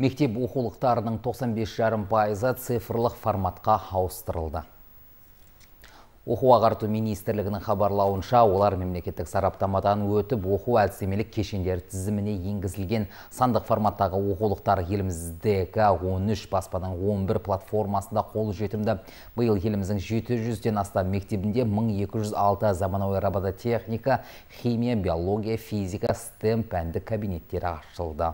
Мектеп оқулықтарының 95,5 пайызы цифрлық форматқа ауыстырылды. Оқу ағарту министрлігінің хабарлауынша, олар мемлекеттік сараптамадан өтіп, оқу әдістемелік кешендер тізіміне енгізілген сандық форматтағы оқулықтар еліміздегі 13 баспаның 11 платформасында қол жетімді. Бұл еліміздің 700-ден астам мектебінде 1206 заманауи робототехника, химия, биология, физика, стем пәндік кабинеттері ашылды.